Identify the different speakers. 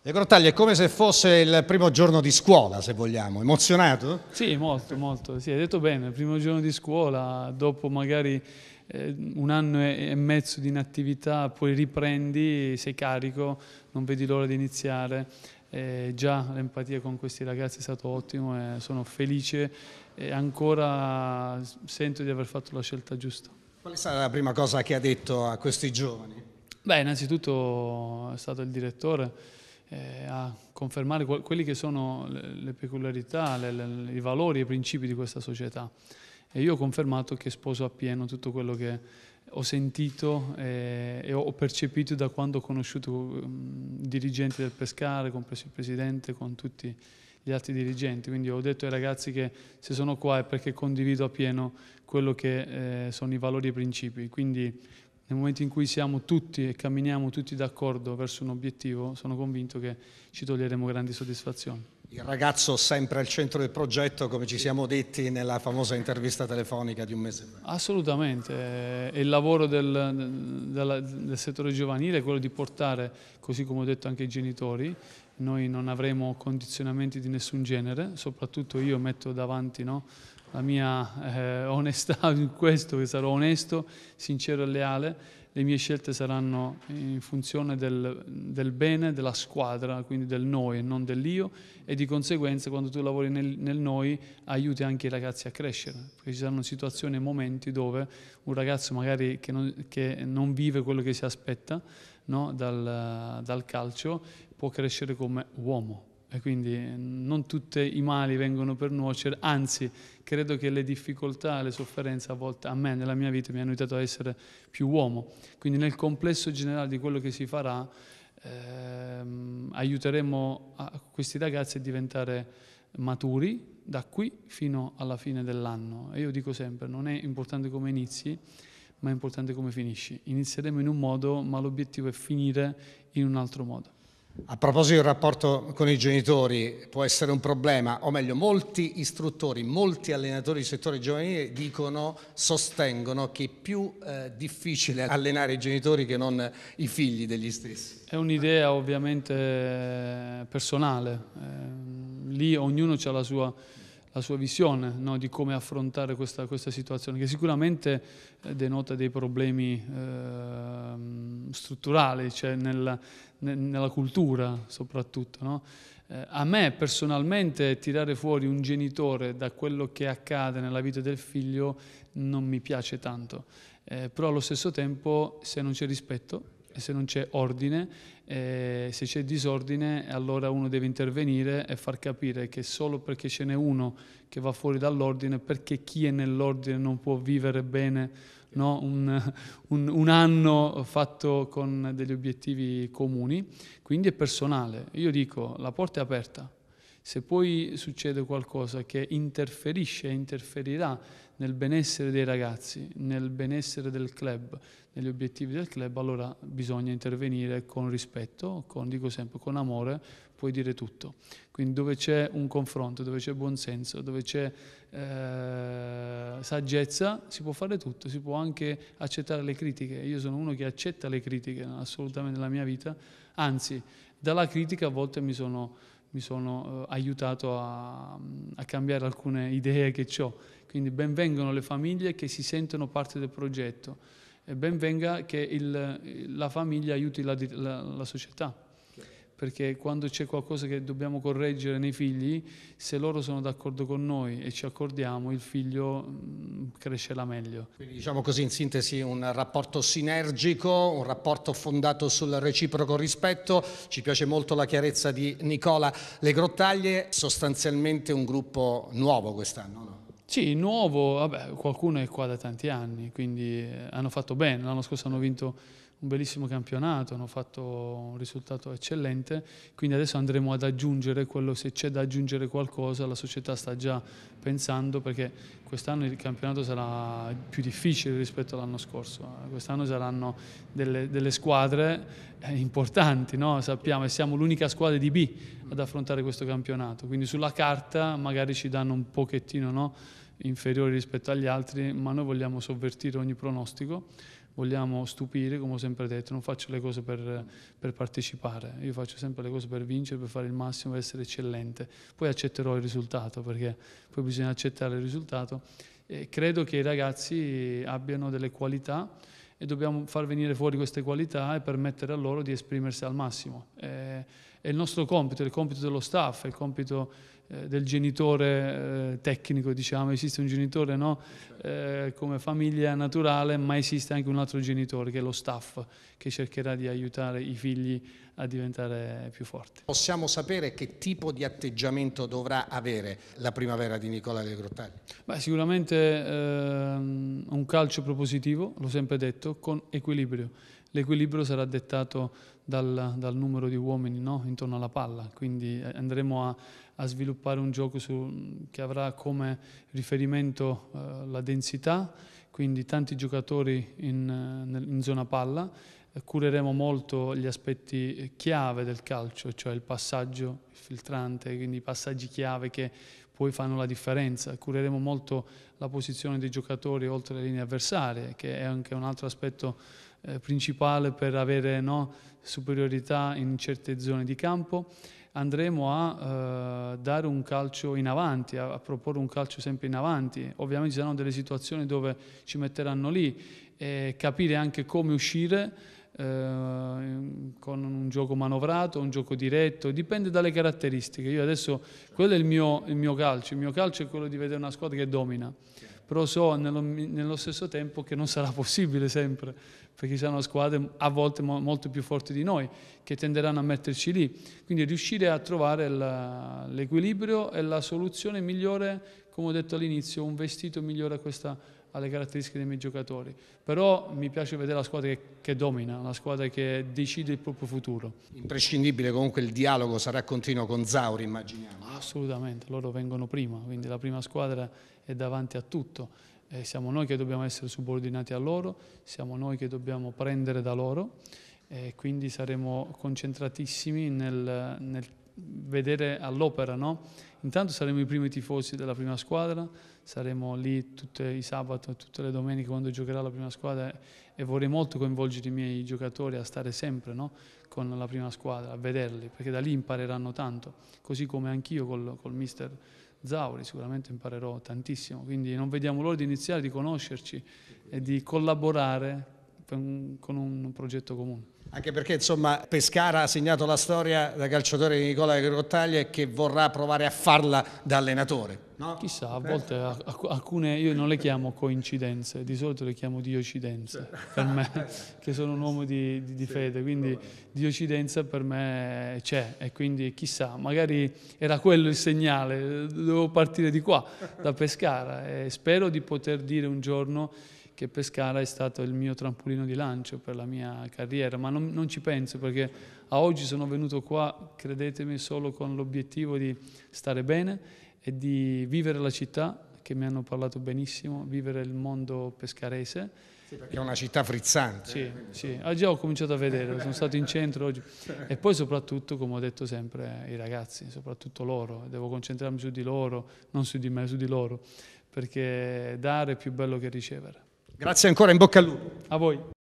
Speaker 1: Le Grottaglie è come se fosse il primo giorno di scuola, se vogliamo. Emozionato?
Speaker 2: Sì, molto, molto. Sì, hai detto bene, il primo giorno di scuola, dopo magari eh, un anno e mezzo di inattività, poi riprendi, sei carico, non vedi l'ora di iniziare. Eh, già l'empatia con questi ragazzi è stata ottima e sono felice e ancora sento di aver fatto la scelta giusta. Qual è stata la prima cosa che ha detto a questi giovani? Beh, innanzitutto è stato il direttore eh, a confermare quelli che sono le peculiarità, le, le, i valori e i principi di questa società. E io ho confermato che sposo appieno tutto quello che ho sentito eh, e, e ho percepito da quando ho conosciuto mm, i dirigenti del Pescare, compreso il Presidente, con tutti gli altri dirigenti. Quindi ho detto ai ragazzi che se sono qua è perché condivido appieno quello che eh, sono i valori e i principi. Quindi nel momento in cui siamo tutti e camminiamo tutti d'accordo verso un obiettivo, sono convinto che ci toglieremo grandi soddisfazioni.
Speaker 1: Il ragazzo sempre al centro del progetto, come ci siamo detti nella famosa intervista telefonica di un mese fa.
Speaker 2: Assolutamente, e il lavoro del, del, del settore giovanile è quello di portare, così come ho detto anche i genitori, noi non avremo condizionamenti di nessun genere, soprattutto io metto davanti no, la mia eh, onestà in questo, che sarò onesto, sincero e leale, le mie scelte saranno in funzione del, del bene, della squadra, quindi del noi e non dell'io e di conseguenza quando tu lavori nel, nel, noi aiuti anche i ragazzi a crescere, perché ci saranno situazioni e momenti dove un ragazzo magari che non, che non vive quello che si aspetta no, dal, dal calcio può crescere come uomo, e quindi mm, non tutti i mali vengono per nuocere, anzi credo che le difficoltà, le sofferenze a volte a me nella mia vita mi hanno aiutato a essere più uomo. Quindi nel complesso generale di quello che si farà ehm, aiuteremo questi ragazzi a diventare maturi da qui fino alla fine dell'anno. E io dico sempre, non è importante come inizi, ma è importante come finisci. Inizieremo in un modo, ma l'obiettivo è finire in un altro modo.
Speaker 1: A proposito del rapporto con i genitori, può essere un problema, o meglio, molti istruttori, molti allenatori di settore giovanile dicono, sostengono che è più eh, difficile allenare i genitori che non i figli degli stessi.
Speaker 2: È un'idea ovviamente eh, personale, eh, lì ognuno ha la sua la sua visione no, di come affrontare questa, questa, situazione, che sicuramente eh, denota dei problemi eh, strutturali, cioè nella, nella cultura soprattutto. No? Eh, a me personalmente tirare fuori un genitore da quello che accade nella vita del figlio non mi piace tanto, eh, però allo stesso tempo se non c'è rispetto e se non c'è ordine, eh, se c'è disordine, allora uno deve intervenire e far capire che solo perché ce n'è uno che va fuori dall'ordine, perché chi è nell'ordine non può vivere bene no? un, un, un, anno fatto con degli obiettivi comuni, quindi è personale. Io dico, la porta è aperta, se poi succede qualcosa che interferisce e interferirà nel benessere dei ragazzi, nel benessere del club, negli obiettivi del club, allora bisogna intervenire con rispetto, con, dico sempre, con amore, puoi dire tutto. Quindi dove c'è un confronto, dove c'è buonsenso, dove c'è eh, saggezza, si può fare tutto, si può anche accettare le critiche. Io sono uno che accetta le critiche assolutamente nella mia vita, anzi dalla critica a volte mi sono mi sono eh, aiutato a, a, cambiare alcune idee che ho. Quindi benvengano le famiglie che si sentono parte del progetto e benvenga che il, la famiglia aiuti la, la, la società perché quando c'è qualcosa che dobbiamo correggere nei figli, se loro sono d'accordo con noi e ci accordiamo, il figlio mm, crescerà meglio. Quindi diciamo così
Speaker 1: in sintesi un rapporto sinergico, un rapporto fondato sul reciproco rispetto, ci piace molto la chiarezza di Nicola. Le Grottaglie sostanzialmente un gruppo nuovo quest'anno, no?
Speaker 2: Sì, nuovo, vabbè, qualcuno è qua da tanti anni, quindi eh, hanno fatto bene, l'anno scorso hanno vinto un bellissimo campionato, hanno fatto un risultato eccellente, quindi adesso andremo ad aggiungere quello, se c'è da aggiungere qualcosa la società sta già pensando perché quest'anno il campionato sarà più difficile rispetto all'anno scorso, quest'anno saranno delle, delle squadre eh, importanti, no? sappiamo e siamo l'unica squadra di B ad affrontare questo campionato, quindi sulla carta magari ci danno un pochettino no? inferiori rispetto agli altri, ma noi vogliamo sovvertire ogni pronostico vogliamo stupire, come ho sempre detto, non faccio le cose per, per partecipare, io faccio sempre le cose per vincere, per fare il massimo, per essere eccellente. Poi accetterò il risultato, perché poi bisogna accettare il risultato. E credo che i ragazzi abbiano delle qualità e dobbiamo far venire fuori queste qualità e permettere a loro di esprimersi al massimo. E, eh, è il nostro compito, è il compito dello staff, è il compito eh, del genitore eh, tecnico, diciamo, esiste un genitore no? eh, come famiglia naturale, ma esiste anche un altro genitore che è lo staff che cercherà di aiutare i figli a diventare più forti.
Speaker 1: Possiamo sapere che tipo di atteggiamento dovrà avere la primavera di Nicola Del Grottaglio?
Speaker 2: Beh, sicuramente ehm, un calcio propositivo, l'ho sempre detto, con equilibrio l'equilibrio sarà dettato dal, dal numero di uomini no? intorno alla palla, quindi eh, andremo a, a sviluppare un gioco su, che avrà come riferimento eh, la densità, quindi tanti giocatori in, in zona palla, eh, cureremo molto gli aspetti chiave del calcio, cioè il passaggio, il filtrante, quindi i passaggi chiave che poi fanno la differenza. Cureremo molto la posizione dei giocatori oltre le linee avversarie, che è anche un altro aspetto eh, principale per avere no, superiorità in certe zone di campo, andremo a eh, dare un calcio in avanti, a, a, proporre un calcio sempre in avanti. Ovviamente ci saranno delle situazioni dove ci metteranno lì e capire anche come uscire eh, con un gioco manovrato, un gioco diretto, dipende dalle caratteristiche. Io adesso, quello è il mio, il mio calcio, il mio calcio è quello di vedere una squadra che domina però so nello, nello, stesso tempo che non sarà possibile sempre, perché ci saranno squadre a volte molto più forti di noi che tenderanno a metterci lì. Quindi riuscire a trovare l'equilibrio e la soluzione migliore, come ho detto all'inizio, un vestito migliore a questa alle caratteristiche dei miei giocatori, però mi piace vedere la squadra che, che domina, la squadra che decide il proprio futuro.
Speaker 1: Imprescindibile comunque il dialogo sarà continuo con Zauri, immaginiamo.
Speaker 2: Assolutamente, loro vengono prima, quindi la prima squadra è davanti a tutto. Eh, siamo noi che dobbiamo essere subordinati a loro, siamo noi che dobbiamo prendere da loro e quindi saremo concentratissimi nel, nel vedere all'opera, no? Intanto saremo i primi tifosi della prima squadra, saremo lì tutti i sabato, tutte le domeniche quando giocherà la prima squadra e vorrei molto coinvolgere i miei giocatori a stare sempre no? con la prima squadra, a vederli, perché da lì impareranno tanto, così come anch'io col, col mister Zauri sicuramente imparerò tantissimo, quindi non vediamo l'ora di iniziare, di conoscerci e di collaborare con un progetto comune. Anche perché insomma Pescara ha segnato la storia
Speaker 1: da calciatore di Nicola Grottaglia che vorrà provare a farla da allenatore. No? Chissà, a eh? volte
Speaker 2: alcune io non le chiamo coincidenze, di solito le chiamo diocidenze per me, che sono un uomo di, di, di fede, quindi diocidenza per me c'è e quindi chissà, magari era quello il segnale, dovevo partire di qua, da Pescara e spero di poter dire un giorno che Pescara è stato il mio trampolino di lancio per la mia carriera, ma non, non ci penso perché a oggi sono venuto qua, credetemi, solo con l'obiettivo di stare bene e di vivere la città, che mi hanno parlato benissimo, vivere il mondo pescarese. Sì, perché è una città frizzante. Sì, eh, sì. Ah, già ho cominciato a vedere, sono stato in centro oggi. E poi soprattutto, come ho detto sempre, i ragazzi, soprattutto loro, devo concentrarmi su di loro, non su di me, su di loro, perché dare è più bello che ricevere. Grazie ancora, in bocca al lupo. A voi.